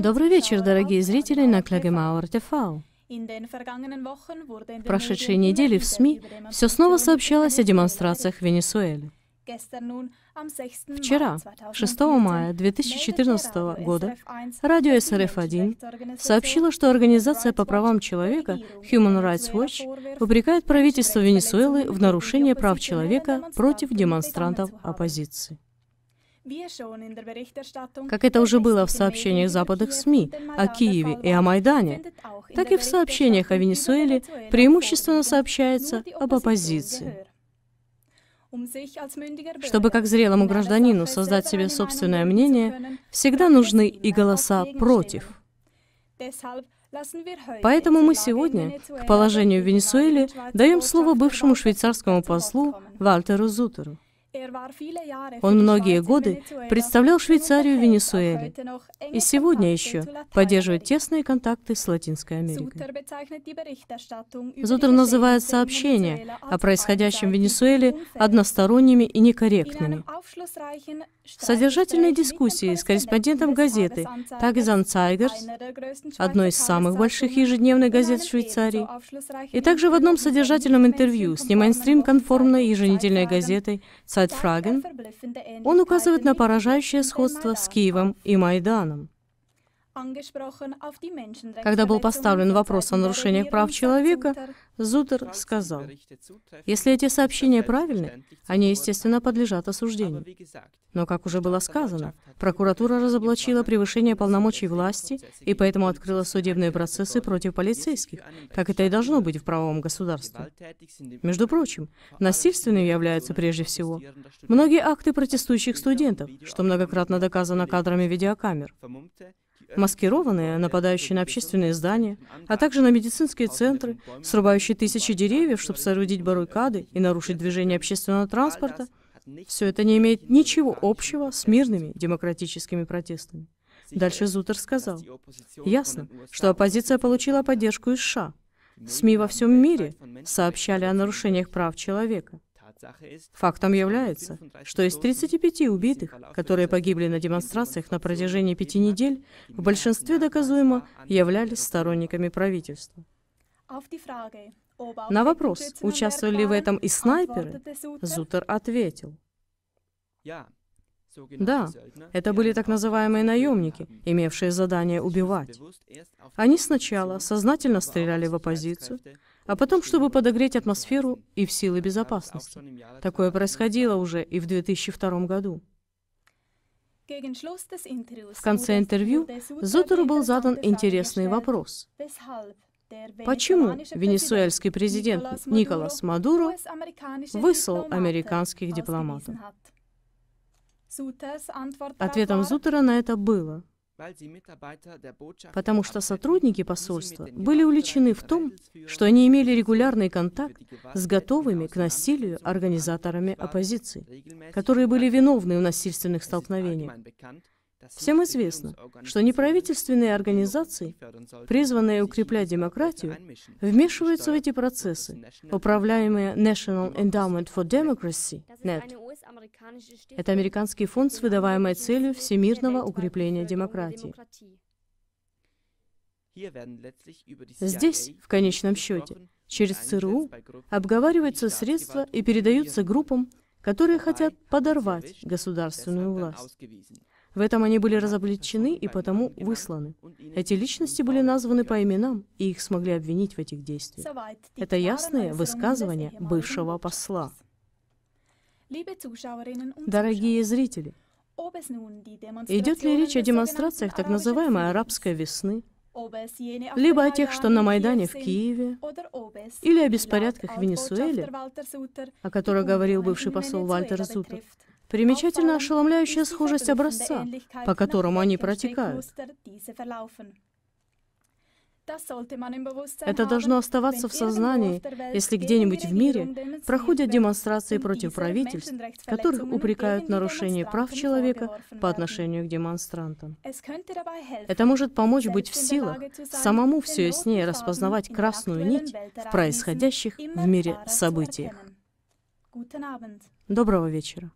Добрый вечер, дорогие зрители на Клягемауэр ТВ. В прошедшие недели в СМИ все снова сообщалось о демонстрациях в Венесуэле. Вчера, 6 мая 2014 года, радио СРФ-1 сообщило, что Организация по правам человека Human Rights Watch упрекает правительство Венесуэлы в нарушении прав человека против демонстрантов оппозиции. Как это уже было в сообщениях западных СМИ о Киеве и о Майдане, так и в сообщениях о Венесуэле преимущественно сообщается об оппозиции. Чтобы как зрелому гражданину создать себе собственное мнение, всегда нужны и голоса против. Поэтому мы сегодня к положению в Венесуэле даем слово бывшему швейцарскому послу Вальтеру Зутеру. Он многие годы представлял Швейцарию в Венесуэле и сегодня еще поддерживает тесные контакты с Латинской Америкой. Зутер называет сообщения а о происходящем в Венесуэле односторонними и некорректными. В содержательной дискуссии с корреспондентом газеты Tagesan Zeigers, одной из самых больших ежедневных газет Швейцарии, и также в одном содержательном интервью с немайнстрим-конформной еженедельной газетой сайт Фраген, он указывает на поражающее сходство с Киевом и Майданом. Когда был поставлен вопрос о нарушениях прав человека, Зутер сказал, если эти сообщения правильны, они, естественно, подлежат осуждению. Но, как уже было сказано, прокуратура разоблачила превышение полномочий власти и поэтому открыла судебные процессы против полицейских, как это и должно быть в правовом государстве. Между прочим, насильственными являются прежде всего многие акты протестующих студентов, что многократно доказано кадрами видеокамер маскированные, нападающие на общественные здания, а также на медицинские центры, срубающие тысячи деревьев, чтобы соорудить баррикады и нарушить движение общественного транспорта, все это не имеет ничего общего с мирными демократическими протестами. Дальше Зутер сказал, ясно, что оппозиция получила поддержку из США. СМИ во всем мире сообщали о нарушениях прав человека. Фактом является, что из 35 убитых, которые погибли на демонстрациях на протяжении пяти недель, в большинстве доказуемо являлись сторонниками правительства. На вопрос, участвовали ли в этом и снайперы, Зутер ответил. Да, это были так называемые наемники, имевшие задание убивать. Они сначала сознательно стреляли в оппозицию, а потом, чтобы подогреть атмосферу и в силы безопасности. Такое происходило уже и в 2002 году. В конце интервью Зотеру был задан интересный вопрос. Почему венесуэльский президент Николас Мадуро выслал американских дипломатов? Ответом Зутера на это было – потому что сотрудники посольства были увлечены в том, что они имели регулярный контакт с готовыми к насилию организаторами оппозиции, которые были виновны в насильственных столкновениях. Всем известно, что неправительственные организации, призванные укреплять демократию, вмешиваются в эти процессы, управляемые National Endowment for Democracy, NED, это американский фонд с выдаваемой целью всемирного укрепления демократии. Здесь, в конечном счете, через ЦРУ обговариваются средства и передаются группам, которые хотят подорвать государственную власть. В этом они были разобличены и потому высланы. Эти личности были названы по именам, и их смогли обвинить в этих действиях. Это ясные высказывания бывшего посла. Дорогие зрители, идет ли речь о демонстрациях так называемой арабской весны, либо о тех, что на Майдане в Киеве, или о беспорядках в Венесуэле, о которых говорил бывший посол Вальтер Зутер. Примечательна ошеломляющая схожесть образца, по которому они протекают. Это должно оставаться в сознании, если где-нибудь в мире проходят демонстрации против правительств, которых упрекают в нарушении прав человека по отношению к демонстрантам. Это может помочь быть в силах самому все яснее распознавать красную нить в происходящих в мире событиях. Доброго вечера.